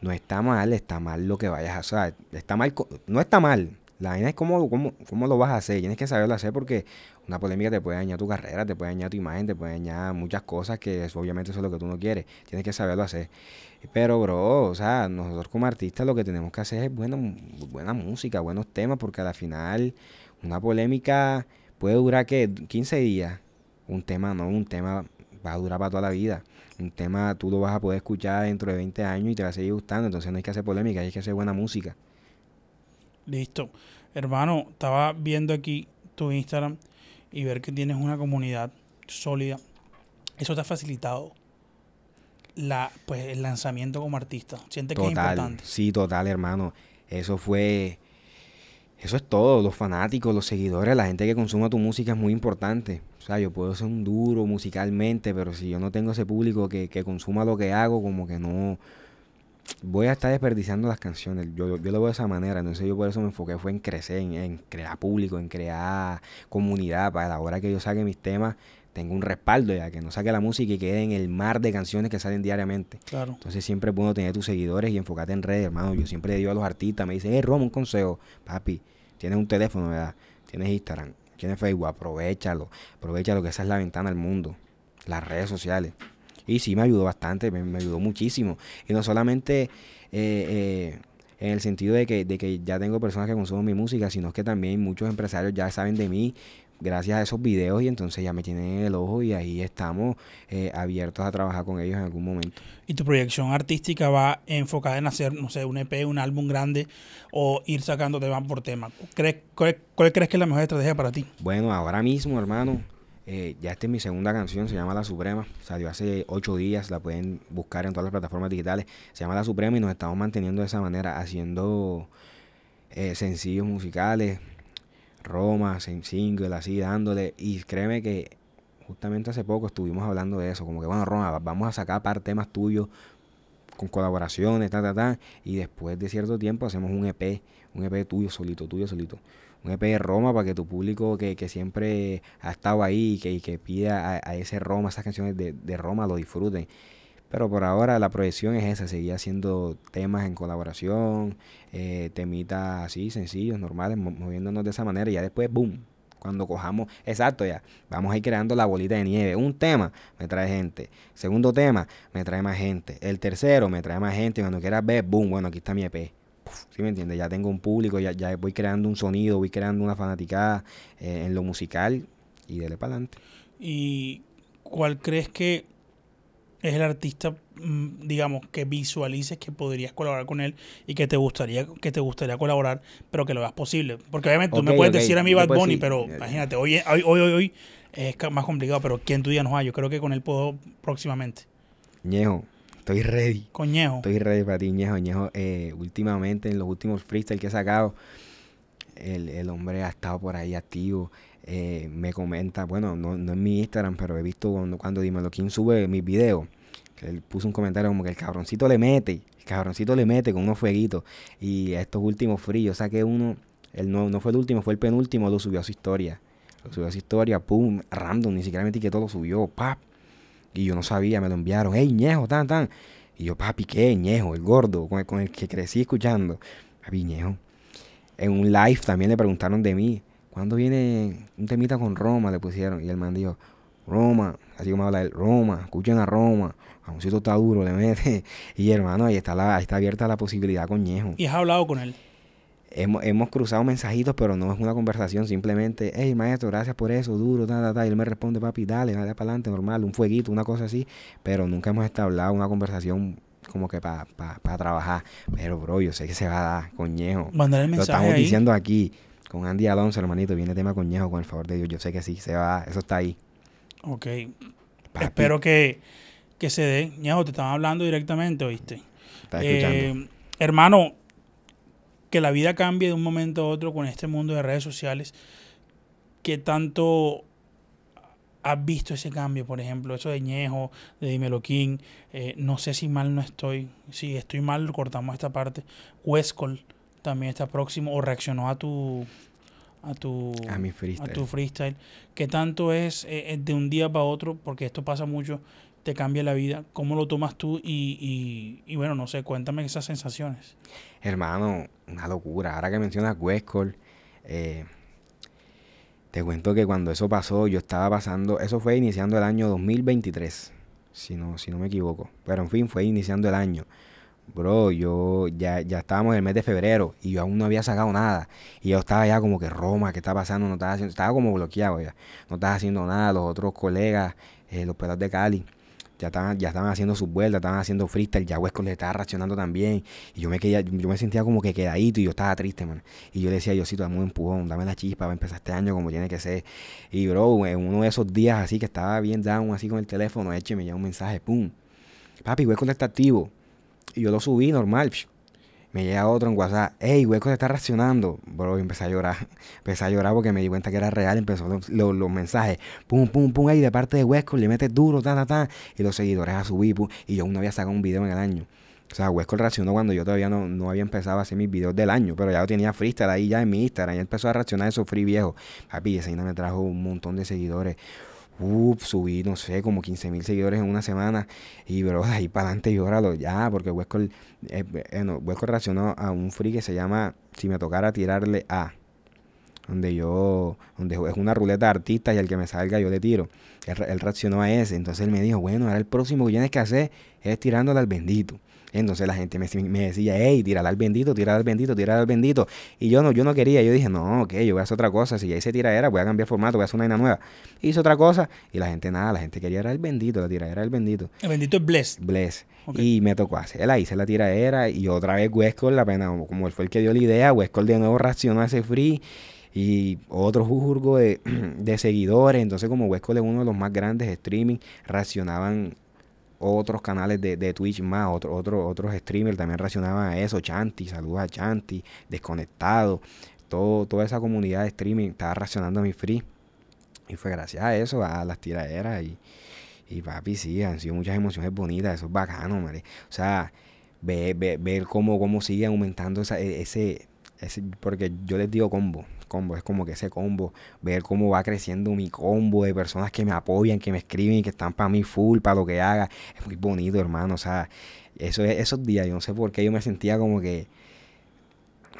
No está mal, está mal lo que vayas a hacer. Está mal, no está mal, la vaina es cómo, cómo, cómo, lo vas a hacer. Tienes que saberlo hacer porque una polémica te puede dañar tu carrera, te puede dañar tu imagen, te puede dañar muchas cosas que obviamente eso es lo que tú no quieres. Tienes que saberlo hacer. Pero, bro, o sea, nosotros como artistas lo que tenemos que hacer es buena, buena música, buenos temas, porque al final una polémica puede durar, que 15 días. Un tema, no, un tema va a durar para toda la vida. Un tema tú lo vas a poder escuchar dentro de 20 años y te va a seguir gustando. Entonces no hay que hacer polémica, hay que hacer buena música.
Listo. Hermano, estaba viendo aquí tu Instagram y ver que tienes una comunidad sólida. Eso te ha facilitado la, pues, el lanzamiento como artista. Siente que es importante.
Sí, total, hermano. Eso fue. Eso es todo. Los fanáticos, los seguidores, la gente que consuma tu música es muy importante. O sea, yo puedo ser un duro musicalmente, pero si yo no tengo ese público que, que consuma lo que hago, como que no voy a estar desperdiciando las canciones. Yo, lo veo de esa manera. Entonces yo por eso me enfoqué fue en crecer, en, crear público, en crear comunidad. Para la hora que yo saque mis temas, tengo un respaldo ya, que no saque la música y quede en el mar de canciones que salen diariamente. Claro. Entonces siempre es bueno tener tus seguidores y enfocarte en redes, hermano. Yo siempre le digo a los artistas, me dicen, eh, Roma, un consejo. Papi, tienes un teléfono, ¿verdad? Tienes Instagram, tienes Facebook, aprovechalo. Aprovechalo que esa es la ventana al mundo. Las redes sociales. Y sí, me ayudó bastante, me, ayudó muchísimo. Y no solamente eh, eh, en el sentido de que, ya tengo personas que consumen mi música, sino que también muchos empresarios ya saben de mí, gracias a esos videos y entonces ya me tienen en el ojo y ahí estamos eh, abiertos a trabajar con ellos en algún momento.
¿Y tu proyección artística va enfocada en hacer, no sé, un EP, un álbum grande o ir sacando tema por tema?
¿Crees, cuál, cuál, crees que es la mejor estrategia para ti? Bueno, ahora mismo, hermano, eh, ya esta es mi segunda canción, se llama La Suprema. Salió hace ocho días, la pueden buscar en todas las plataformas digitales. Se llama La Suprema y nos estamos manteniendo de esa manera, haciendo eh, sencillos musicales, Roma, single, así dándole. Y créeme que justamente hace poco estuvimos hablando de eso, como que bueno, Roma, vamos a sacar par temas tuyos con colaboraciones, ta, ta, ta. Y después de cierto tiempo hacemos un EP, un EP tuyo, solito, tuyo, solito un EP de Roma para que tu público que, siempre ha estado ahí que, que pida a, ese Roma, esas canciones de, Roma, lo disfruten. Pero por ahora la proyección es esa, seguir haciendo temas en colaboración, eh, temitas así, sencillos, normales, moviéndonos de esa manera y ya después, boom, cuando cojamos, exacto, ya, vamos a ir creando la bolita de nieve. Un tema me trae gente, segundo tema me trae más gente, el tercero me trae más gente, cuando quieras ver, boom, bueno, aquí está mi EP si me entiendes? Ya tengo un público, ya, voy creando un sonido, voy creando una fanaticada eh, en lo musical y dele para adelante.
¿Y cuál crees que es el artista, mm, digamos, que visualices que podrías colaborar con él y que te gustaría que te gustaría colaborar, pero que lo veas posible? Porque obviamente tú me puedes decir a mi Bad Bunny, pero eh, imagínate, hoy, hoy, hoy, es más complicado, pero ¿quién tú día no? hay ah, yo creo que con él puedo próximamente.
Ñejo, estoy ready. Coñejo. Estoy ready para ti, Ñejo. Eh, últimamente, en los últimos freestyle que he sacado, el, hombre ha estado por ahí activo. Eh, me comenta, bueno, no, no en mi Instagram, pero he visto cuando, cuando Dímelo sube mis videos, que él puso un comentario como que el cabroncito le mete, el cabroncito le mete con unos fueguitos. Y estos últimos fríos, saqué uno, el no, no fue el último, fue el penúltimo, lo subió a su historia. Lo subió a su historia, pum, random, ni siquiera me etiquetó, lo subió, pap. Y yo no sabía, me lo enviaron. ¡Ey, ñejo, tan, tan! Y yo, papi, ¿qué? ñejo, el gordo, con el, que crecí escuchando. a ñejo. En un live también le preguntaron de mí. ¿Cuándo viene un temita con Roma? Le pusieron. Y el man dijo, Roma, así como habla él, Roma, escuchen a Roma, a un sitio está duro, le mete. Y hermano, ahí está, la, ahí está abierta la posibilidad con Ñejo. ¿Y
has hablado con él?
Hemos, cruzado mensajitos, pero no es una conversación, simplemente, hey maestro, gracias por eso, duro, nada, da Y él me responde, papi, dale, dale para adelante, normal, un fueguito, una cosa así, pero nunca hemos establecido una conversación como que para pa, trabajar. Pero, bro, yo sé que se va a dar, coñejo. Mandar el mensaje. Lo estamos diciendo aquí con Andy Alonso, hermanito. Viene el tema coñejo, con el favor de Dios. Yo sé que sí, se va a dar. Eso está ahí. Ok. Espero
que, se dé. Ñejo, te estaba hablando directamente, ¿oíste? Eh, hermano, que la vida cambie de un momento a otro con este mundo de redes sociales, ¿qué tanto has visto ese cambio? Por ejemplo, eso de Ñejo, de Dimeloquín, eh, no sé si mal no estoy, si estoy mal, cortamos esta parte. Huescol también está próximo o reaccionó a tu a tu, a, mi freestyle. a tu freestyle. ¿Qué tanto es eh, eh, de un día para otro? Porque esto pasa mucho te cambia la vida. ¿Cómo lo tomas tú? Y, bueno, no sé, cuéntame esas sensaciones.
Hermano, una locura. Ahora que mencionas Westcol, eh, te cuento que cuando eso pasó, yo estaba pasando, eso fue iniciando el año 2023, si no, si no me equivoco. Pero en fin, fue iniciando el año. Bro, yo ya, estábamos en el mes de febrero y yo aún no había sacado nada. Y yo estaba ya como que Roma, ¿qué está pasando? No estaba haciendo, estaba como bloqueado ya. No estaba haciendo nada. Los otros colegas, eh, los pelotas de Cali, ya estaban, haciendo sus vueltas, estaban haciendo freestyle, ya Huesco le estaba reaccionando también. Y yo me quedé, yo me sentía como que quedadito y yo estaba triste, man. Y yo le decía, sí dame un empujón, dame la chispa para empezar este año como tiene que ser. Y bro, en uno de esos días así que estaba bien down, así con el teléfono, écheme ya un mensaje, pum. Papi, Huesco está activo. Y yo lo subí normal. Psh me llega otro en WhatsApp, hey, hueco te está reaccionando. Bro, y empecé a llorar. Empecé a llorar porque me di cuenta que era real. Empezó los, mensajes, pum, pum, pum, ahí de parte de Huesco le metes duro, ta, ta, ta. Y los seguidores a subir, pum. Y yo aún no había sacado un video en el año. O sea, Huesco reaccionó cuando yo todavía no, había empezado a hacer mis videos del año, pero ya lo tenía freestyle ahí ya en mi Instagram. Y empezó a reaccionar eso free viejo Papi, ese día me trajo un montón de seguidores. Ups, subí, no sé, como 15 mil seguidores en una semana. Y, bro, ahí para adelante lo ya, porque Huesco eh, eh reaccionó a un free que se llama Si me tocara tirarle a. Donde yo, donde es una ruleta de artistas y al que me salga yo le tiro. Él, él, reaccionó a ese. Entonces él me dijo, bueno, ahora el próximo que tienes que hacer es tirándole al bendito. Entonces la gente me, decía, hey, tírala al bendito, tírala al bendito, tírala al bendito. Y yo no, yo no quería, yo dije, no, ok, yo voy a hacer otra cosa, si ya hice tiradera, voy a cambiar formato, voy a hacer una vaina nueva. Hice otra cosa y la gente nada, la gente quería era el bendito, la tiradera del bendito. El bendito es Bless. Bless. Y me tocó hacerla, hice la tiradera y otra vez huesco la pena, como él fue el que dio la idea, huesco de nuevo reaccionó a ese free y otro jurgo de, seguidores. Entonces, como Huesco es uno de los más grandes streaming, racionaban otros canales de, Twitch más, otro, otro, otros streamers también reaccionaban a eso. Chanti, saludos a Chanti, desconectado. Todo, toda esa comunidad de streaming estaba reaccionando a mi free. Y fue gracias a eso, a las tiraderas y, y papi, sí, han sido muchas emociones bonitas, eso es bacano, O sea, ver, ver, cómo, sigue aumentando esa, e, ese, porque yo les digo combo, combo, es como que ese combo, ver cómo va creciendo mi combo de personas que me apoyan, que me escriben, que están para mí full, para lo que haga, es muy bonito, hermano, o sea, eso, esos días, yo no sé por qué yo me sentía como que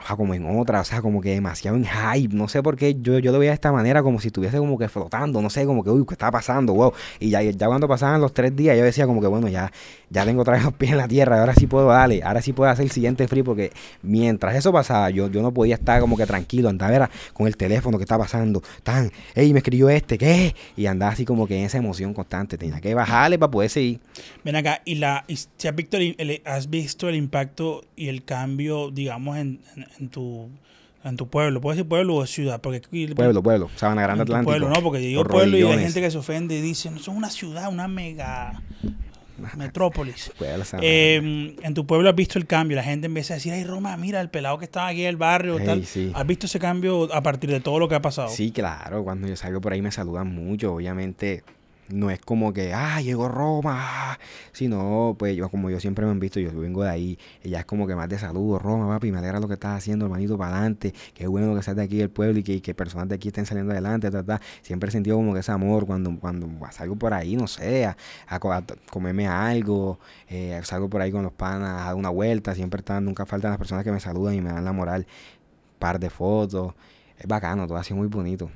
o sea, como en otra, o sea, como que demasiado en hype, no sé por qué yo, yo lo veía de esta manera, como si estuviese como que flotando, no sé, como que, uy, ¿qué está pasando? Wow. Y ya, cuando pasaban los tres días, yo decía como que, bueno, ya, ya tengo otra vez los pies en la tierra, ahora sí puedo darle, ahora sí puedo hacer el siguiente free, porque mientras eso pasaba, yo, yo no podía estar como que tranquilo, andaba era con el teléfono que está pasando, tan, hey, me escribió este, ¿qué? Y andaba así como que en esa emoción constante, tenía que bajarle para poder seguir.
Ven acá, y la, si ¿has, visto el, impacto y el cambio, digamos, en en tu en tu pueblo, ¿Puedes decir pueblo o ciudad, porque pueblo, pueblo, Sabana Grande Atlántico. Pueblo, no, porque digo pueblo y hay gente que se ofende y dice, no, son una ciudad, una mega metrópolis. Eh, en tu pueblo has visto el cambio, la gente empieza a decir, ay Roma, mira el pelado que estaba aquí en el barrio, ¿Has visto ese cambio a partir de todo lo que ha pasado? Sí,
claro, cuando yo salgo por ahí me saludan mucho, obviamente no es como que, ah, llegó Roma, ah, sino, pues yo, como yo siempre me han visto, yo vengo de ahí, ella es como que más de saludo, Roma, papi, me alegra lo que estás haciendo, hermanito, para adelante, qué bueno que seas de aquí del pueblo y que, que, personas de aquí estén saliendo adelante, ta, ta. siempre he sentido como que ese amor cuando, cuando salgo por ahí, no sé, a, comerme algo, eh, salgo por ahí con los panas, a una vuelta, siempre están, nunca faltan las personas que me saludan y me dan la moral, par de fotos, es bacano, todo así muy bonito.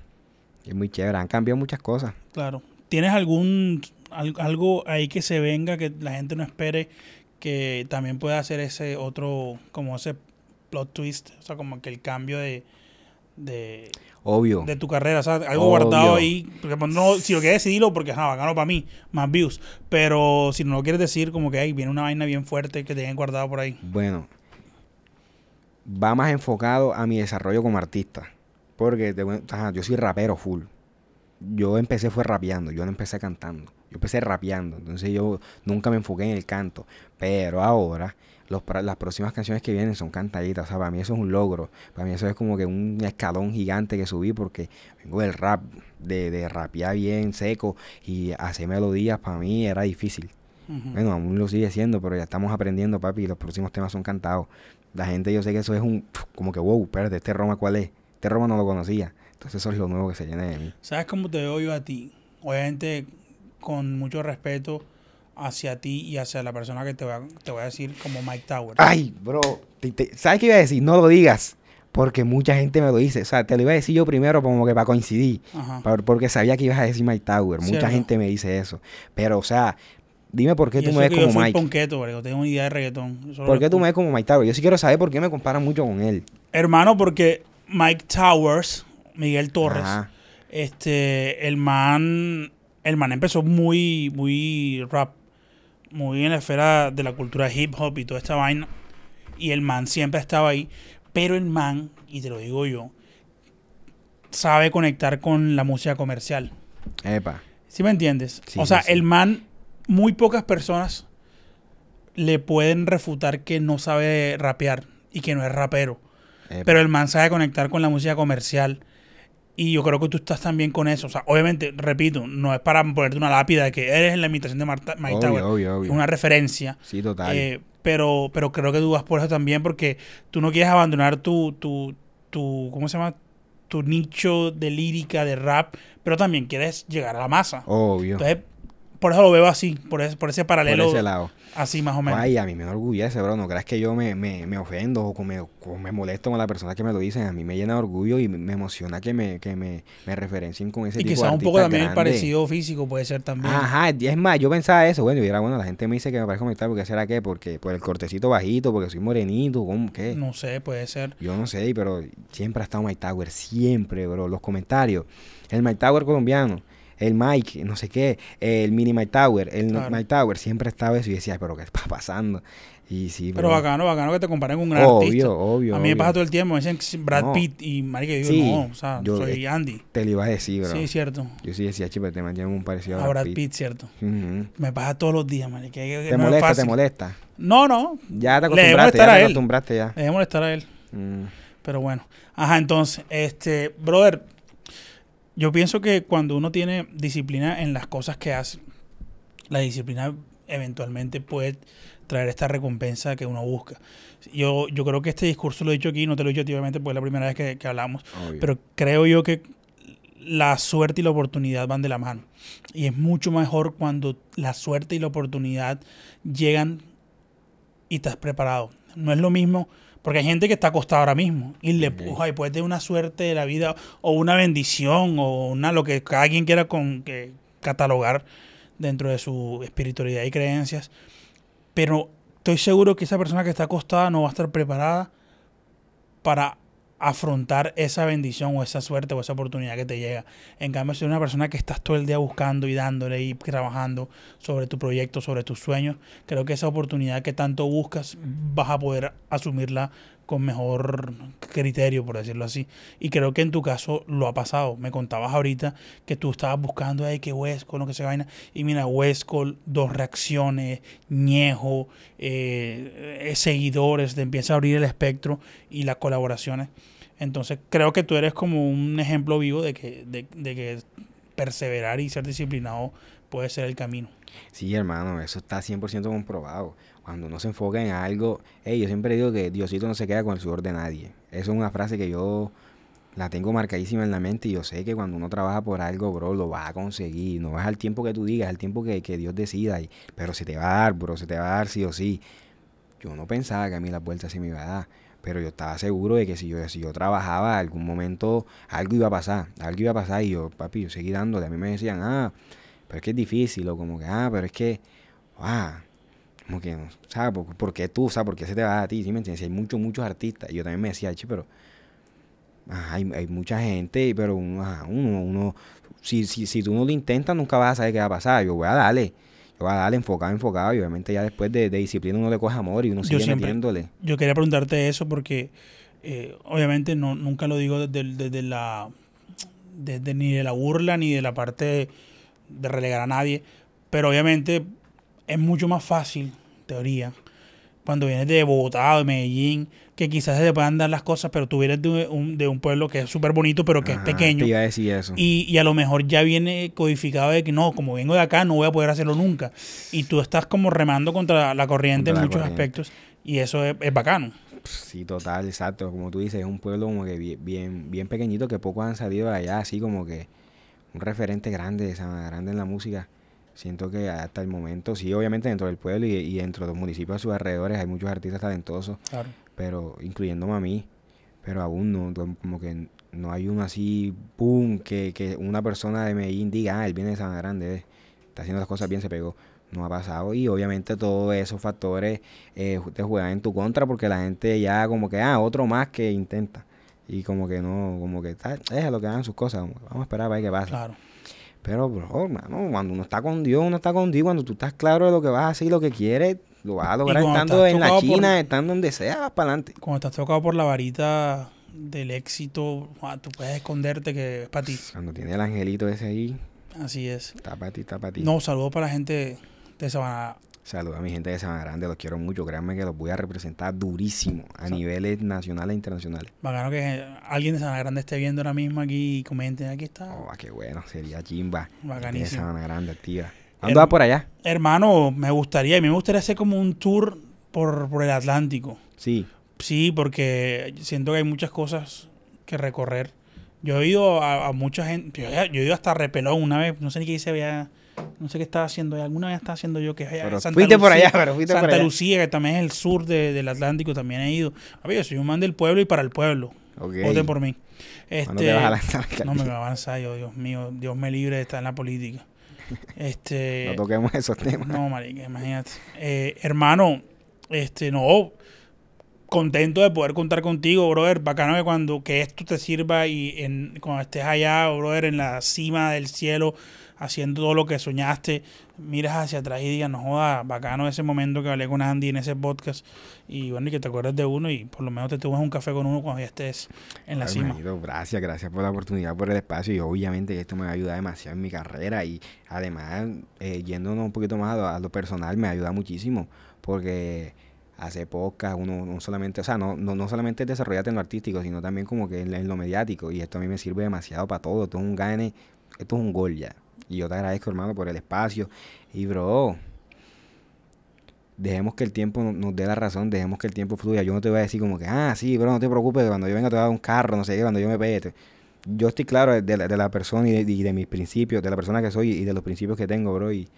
Es muy chévere, han cambiado muchas cosas. Claro, ¿Tienes algún
algo ahí que se venga que la gente no espere que también pueda hacer ese otro como ese plot twist, o sea, como que el cambio de obvio de tu carrera, o sea, algo guardado ahí, si lo quieres decidirlo porque ajá, bacano para mí, más views, pero si no lo quieres decir como que ahí viene una vaina bien fuerte que te guardado por ahí.
Bueno, va más enfocado a mi desarrollo como artista, porque te, yo soy rapero full yo empecé fue rapeando, yo no empecé cantando, yo empecé rapeando, entonces yo nunca me enfoqué en el canto, pero ahora los, las próximas canciones que vienen son cantaditas, o sea, para mí eso es un logro, para mí eso es como que un escalón gigante que subí porque vengo del rap, de, de rapear bien seco y hacer melodías para mí era difícil. Bueno, aún lo sigue siendo, pero ya estamos aprendiendo, papi, y los próximos temas son cantados. La gente, yo sé que eso es un, como que, wow, de este Roma, ¿cuál es? Este Roma no lo conocía. Entonces eso es lo nuevo que se llena de mí.
¿Sabes cómo te veo yo a ti? Obviamente con mucho respeto hacia ti y hacia la persona que te voy a, te voy a decir como Mike Tower. Ay,
bro, ¿sabes qué iba a decir? No lo digas. Porque mucha gente me lo dice. O sea, te lo iba a decir yo primero como que para coincidir. porque sabía que ibas a decir Mike Tower. Mucha gente me dice eso. Pero, o sea, dime por qué tú me ves como yo Mike.
Ponqueto, bro, tengo una idea de reggaetón. ¿Por qué tú me ves
como Mike Tower? Yo sí quiero saber por qué me comparan mucho con él.
Hermano, porque Mike Towers Miguel Torres. Este, el man, el man empezó muy, muy rap, muy en la esfera de la cultura hip hop y toda esta vaina. Y el man siempre estaba ahí. Pero el man, y te lo digo yo, sabe conectar con la música comercial. Epa. ¿Sí me entiendes? o sea, el man, muy pocas personas le pueden refutar que no sabe rapear y que no es rapero. Pero el man sabe conectar con la música comercial y yo creo que tú estás también con eso. O sea, obviamente, repito, no es para ponerte una lápida de que eres en la imitación de Marta, obvio. Es una referencia. Sí, total. Eh, pero, pero creo que dudas por eso también porque tú no quieres abandonar tu, tu, tu ¿cómo se llama? Tu nicho de lírica, de rap, pero también quieres llegar a la masa. Obvio. Entonces, por eso lo veo así, por ese, por ese paralelo. Por ese lado.
Así más o menos. Ay, a mí me enorgullece, bro. No creas que yo me, me, ofendo o me, me, molesto con la persona que me lo dicen. A mí me llena de orgullo y me emociona que me, que referencien con ese y tipo de Y quizás un poco también el parecido
físico puede ser también. Ajá,
es más, yo pensaba eso. Bueno, y era bueno, la gente me dice que me parece comentar ¿por qué será qué? Porque por el cortecito bajito, porque soy morenito, ¿cómo qué? No sé, puede ser. Yo no sé, pero siempre ha estado Mike Tower, siempre, bro. Los comentarios. El Mike Tower colombiano el Mike, no sé qué, el Mini Might Tower, el claro. Tower, siempre estaba eso y decía, pero ¿qué está pasando? Y sí, pero, bacano, bacano que te comparen con un gran artista. Obvio, A mí me pasa todo el tiempo, me dicen Brad Pitt y marica, digo, no, o sea, yo, soy eh, Andy. Te lo iba a decir, bro. Sí, cierto. Yo sí decía, chipe, te mantiene un parecido a, a Brad Pitt. cierto. Me
pasa todos los días, marica. ¿Te molesta, te molesta? No, no. Ya te acostumbraste, ya te acostumbraste ya. Le dejé molestar a él. Mm. Pero bueno. Ajá, entonces, este, brother, yo pienso que cuando uno tiene disciplina en las cosas que hace, la disciplina eventualmente puede traer esta recompensa que uno busca. Yo, yo creo que este discurso lo he dicho aquí, no te lo he dicho activamente porque es la primera vez que, hablamos, pero creo yo que la suerte y la oportunidad van de la mano. Y es mucho mejor cuando la suerte y la oportunidad llegan y estás preparado. No es lo mismo porque hay gente que está acostada ahora mismo y le puja y puede tener una suerte de la vida o una bendición o una lo que cada quien quiera catalogar dentro de su espiritualidad y creencias. Pero estoy seguro que esa persona que está acostada no va a estar preparada para afrontar esa bendición o esa suerte o esa oportunidad que te llega. En cambio, si eres una persona que estás todo el día buscando y dándole y trabajando sobre tu proyecto, sobre tus sueños, creo que esa oportunidad que tanto buscas vas a poder asumirla con mejor criterio, por decirlo así. Y creo que en tu caso lo ha pasado. Me contabas ahorita que tú estabas buscando, ay, que Huesco, lo que se vaina. Y mira, Huesco, dos reacciones, Ñejo, eh, eh, seguidores, te empieza a abrir el espectro y las colaboraciones. Entonces creo que tú eres como un ejemplo vivo de que, de, de que perseverar y ser disciplinado puede ser el camino.
Sí, hermano, eso está 100% comprobado. Cuando uno se enfoca en algo, hey, yo siempre digo que Diosito no se queda con el sudor de nadie. Eso es una frase que yo la tengo marcadísima en la mente y yo sé que cuando uno trabaja por algo, bro, lo va a conseguir. No es al tiempo que tú digas, al tiempo que, que Dios decida, y, pero si te va a dar, bro, se te va a dar sí o sí. Yo no pensaba que a mí la vuelta se me iba a dar, pero yo estaba seguro de que si yo, si yo trabajaba, algún momento algo iba a pasar, algo iba a pasar y yo, papi, yo seguí dándole. A mí me decían, ah, pero es que es difícil, o como que, ah, pero es que, ah como que, ¿sabes? ¿Por, qué tú, ¿sabes? ¿Por qué se te va a ti? ¿Sí me entiendes? hay muchos, muchos artistas, y yo también me decía, pero ah, hay, mucha gente, pero uno, ah, uno, si, tú no lo intentas, nunca vas a saber qué va a pasar. Yo voy a darle yo voy a darle enfocado, enfocado. Y obviamente ya después de, disciplina uno le coge amor y uno sigue yo
Yo quería preguntarte eso porque eh, obviamente nunca lo digo desde, desde la... Desde, ni de la burla ni de la parte de relegar a nadie, pero obviamente es mucho más fácil, teoría, cuando vienes de Bogotá o de Medellín, que quizás se te puedan dar las cosas, pero tú vienes de un, pueblo que es súper bonito, pero que es pequeño. Y, a lo mejor ya viene codificado de que no, como vengo de acá, no voy a poder hacerlo nunca. Y tú estás como remando contra la corriente en muchos aspectos, y eso es, bacano.
Sí, total, exacto. Como tú dices, es un pueblo como que bien, bien, pequeñito que pocos han salido de allá, así como que un referente grande, de grande en la música. Siento que hasta el momento, sí, obviamente dentro del pueblo y, dentro de los municipios a sus alrededores hay muchos artistas talentosos, pero incluyéndome a mí, pero aún no, como que no hay uno así, pum, que, que una persona de Medellín diga, ah, él viene de San Grande, está haciendo las cosas bien, se pegó no ha pasado y obviamente todos esos factores eh, te juegan en tu contra porque la gente ya como que, ah, otro más que intenta. Y como que no, como que tal, déjalo que hagan sus cosas, vamos a esperar para ver qué pasa. Claro. Pero, bro, cuando uno está con Dios, uno está con Dios, cuando tú estás claro de lo que vas a hacer y lo que quieres, lo vas a lograr estando en la China, estando donde sea, vas para adelante.
Cuando estás tocado por la varita del éxito, ah, tú puedes esconderte que es para ti.
Cuando tiene el angelito ese ahí. Así es. Está para ti, está para ti. No,
saludos para la gente
de Sabana Saludos a mi gente de San Grande, los quiero mucho. Créanme que los voy a representar durísimo a niveles nacionales e internacionales.
Bacano que alguien de San Grande esté viendo ahora mismo aquí y comente, aquí está.
Oh, ah, qué bueno, sería chimba. Bacanísimo. de Semana Grande, activa. va por allá.
Hermano, me gustaría, a mí me gustaría hacer como un tour por, el Atlántico. Sí. Sí, porque siento que hay muchas cosas que recorrer. Yo he ido a, mucha gente, yo, he ido hasta Repelón una vez, no sé ni qué dice había... No sé qué estaba haciendo. Alguna vez estaba haciendo yo que Santa fuiste Lucía, por allá, pero fuiste por allá. Lucía, que también es el sur del Atlántico, también he ido. A yo soy un man del pueblo y para el pueblo. Vote Voten por mí. Este, no, me va a yo, Dios mío. Dios me libre de estar en la política. Este, no toquemos esos temas. No, marica, imagínate. Eh, hermano, este, no, contento de poder contar contigo, brother. Bacano que cuando que esto te sirva y en, cuando estés allá, brother, en la cima del cielo, haciendo todo lo que soñaste, miras hacia atrás y digas, no joda, bacano ese momento que hablé con Andy en ese podcast y bueno, y que te acuerdes de uno y por lo menos te tomas un café con uno cuando ya estés en la cima.
gracias, gracias por la oportunidad, por el espacio y obviamente esto me ayuda demasiado en mi carrera y además, eh, yéndonos un poquito más a lo, personal, me ayuda muchísimo porque hace podcast, uno no solamente, o sea, no, no, solamente desarrollate en lo artístico, sino también como que en, en, lo mediático. Y esto a mí me sirve demasiado para todo. Esto es un gane, esto es un gol ya. Y yo te agradezco, hermano, por el espacio. Y, bro, dejemos que el tiempo nos dé la razón, dejemos que el tiempo fluya. Yo no te voy a decir como que, ah, sí, bro, no te preocupes, cuando yo venga te voy a dar un carro, no sé qué, cuando yo me pegue. Yo estoy claro de la, persona y de, mis principios, de la persona que soy y de los principios que tengo, bro. Y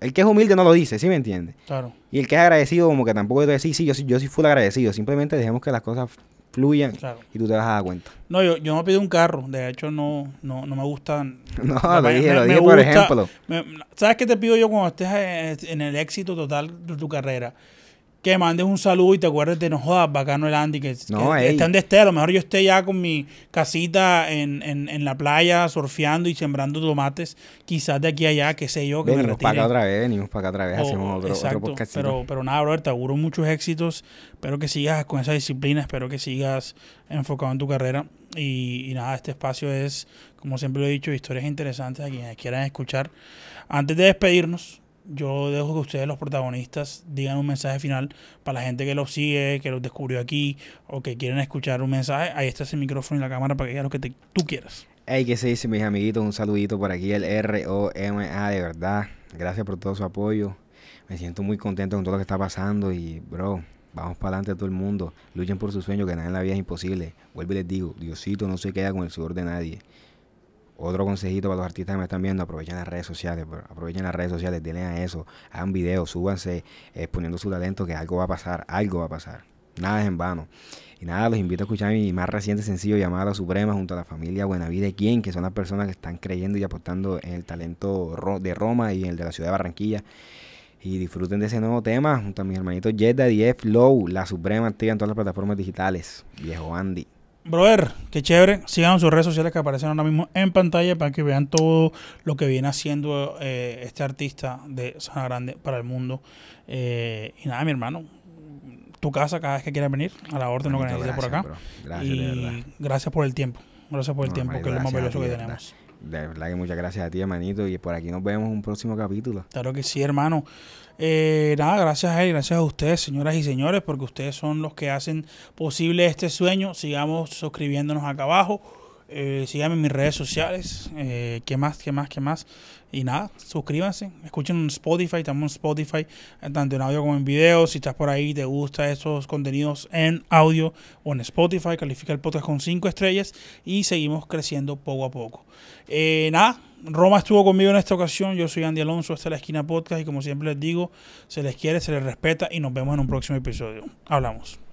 el que es humilde no lo dice, ¿sí me entiendes? Claro. Y el que es agradecido como que tampoco te decir, sí, sí, yo, yo sí full agradecido. Simplemente dejemos que las cosas fluyan y tú te vas a dar cuenta.
No, yo, yo no pido un carro, de hecho no, no, no me gustan. No, lo dije, por ejemplo. ¿Sabes qué te pido yo cuando estés eh, en el éxito total de tu carrera? que mandes un saludo y te acuerdes de no jodas, bacano el Andy, que, no, que están de este A lo mejor yo esté ya con mi casita en, en, en, la playa, surfeando y sembrando tomates, quizás de aquí a allá, qué sé yo, que me retire. para acá
otra vez, venimos oh, para acá otra vez, hacemos otro, podcast. Pero,
pero nada, brother, te auguro muchos éxitos. Espero que sigas con esa disciplina, espero que sigas enfocado en tu carrera. Y, y nada, este espacio es, como siempre lo he dicho, historias interesantes a quienes quieran escuchar. Antes de despedirnos, yo dejo que ustedes, los protagonistas, digan un mensaje final para la gente que los sigue, que los descubrió aquí o que quieren escuchar un mensaje. Ahí está ese micrófono y la cámara para que digan lo que tú quieras.
Hey, ¿qué se dice, mis amiguitos? Un saludito por aquí, el ROMA, de verdad. Gracias por todo su apoyo. Me siento muy contento con todo lo que está pasando y, bro, vamos para adelante todo el mundo. Luchen por su sueño, que nada en la vida es imposible. Vuelvo y les digo, Diosito no se queda con el sudor de nadie otro consejito para los artistas que me están viendo, aprovechen las redes sociales, aprovechen las redes sociales, denle a eso, hagan videos, súbanse exponiendo su talento, que algo va a pasar, algo va a pasar. Nada es en vano. Y nada, los invito a escuchar mi más reciente sencillo llamado Suprema junto a la familia Buenavide, Quien, que son las personas que están creyendo y aportando en el talento de Roma y el de la ciudad de Barranquilla. Y disfruten de ese nuevo tema junto a mis hermanitos Jedda y Flow, La Suprema activa en todas las plataformas digitales. Viejo Andy.
Brother, qué chévere. Sigan sus redes sociales que aparecen ahora mismo en pantalla para que vean todo lo que viene haciendo eh, este artista de San Grande para el mundo. Eh, y nada, mi hermano, tu casa cada vez que quieras venir, a la orden lo que necesites por acá. Gracias, gracias por el tiempo. Gracias por el tiempo, que es lo más valioso que tenemos.
De verdad que muchas gracias a ti, hermanito. Y por aquí nos vemos en un próximo capítulo. Claro
que sí, hermano. Eh, nada, gracias a él, gracias a ustedes, señoras y señores, porque ustedes son los que hacen posible este sueño. Sigamos suscribiéndonos acá abajo. Eh, síganme en mis redes sociales. Eh, ¿Qué más? ¿Qué más? ¿Qué más? Y nada, suscríbanse. Escuchen en Spotify. Estamos en Spotify, tanto en audio como en video. Si estás por ahí y te gustan esos contenidos en audio o en Spotify, califica el podcast con 5 estrellas y seguimos creciendo poco a poco. nada Roma estuvo conmigo en esta ocasión. Yo soy Andy Alonso, hasta la esquina podcast y como siempre les digo, se les quiere, se les respeta y nos vemos en un próximo episodio. Hablamos.